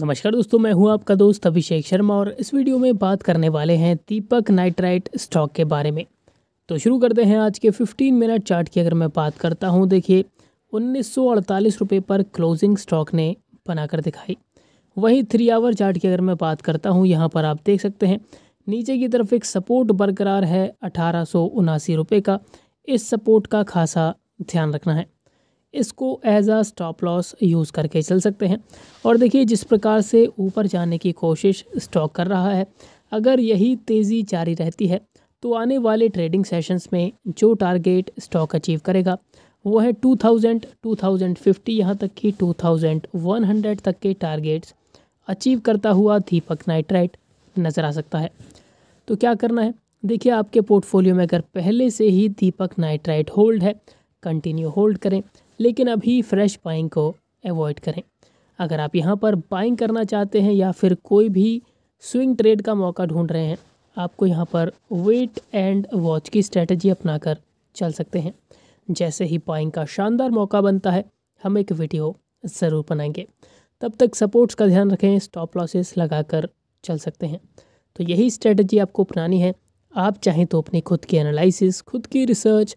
नमस्कार दोस्तों मैं हूं आपका दोस्त अभिषेक शर्मा और इस वीडियो में बात करने वाले हैं दीपक नाइट्राइट स्टॉक के बारे में तो शुरू करते हैं आज के 15 मिनट चार्ट की अगर मैं बात करता हूं देखिए उन्नीस सौ पर क्लोजिंग स्टॉक ने बनाकर दिखाई वहीं थ्री आवर चार्ट की अगर मैं बात करता हूँ यहाँ पर आप देख सकते हैं नीचे की तरफ एक सपोर्ट बरकरार है अठारह का इस सपोर्ट का खासा ध्यान रखना है इसको as a stop loss use करके चल सकते हैं और देखिए जिस प्रकार से ऊपर जाने की कोशिश स्टॉक कर रहा है अगर यही तेज़ी जारी रहती है तो आने वाले ट्रेडिंग सेशंस में जो टारगेट स्टॉक अचीव करेगा वो है 2000, 2050 यहाँ तक कि 2100 तक के टारगेट्स अचीव करता हुआ दीपक नाइट्राइट नज़र आ सकता है तो क्या करना है देखिए आपके पोर्टफोलियो में अगर पहले से ही दीपक नाइट्राइट होल्ड है कंटिन्यू होल्ड करें लेकिन अभी फ्रेश बाइंग को अवॉइड करें अगर आप यहाँ पर बाइंग करना चाहते हैं या फिर कोई भी स्विंग ट्रेड का मौका ढूंढ रहे हैं आपको यहाँ पर वेट एंड वॉच की स्ट्रेटजी अपनाकर चल सकते हैं जैसे ही बाइंग का शानदार मौका बनता है हम एक वीडियो ज़रूर बनाएंगे तब तक सपोर्ट्स का ध्यान रखें स्टॉप लॉसेस लगाकर चल सकते हैं तो यही स्ट्रेटजी आपको अपनानी है आप चाहें तो अपनी खुद की एनालिसिस खुद की रिसर्च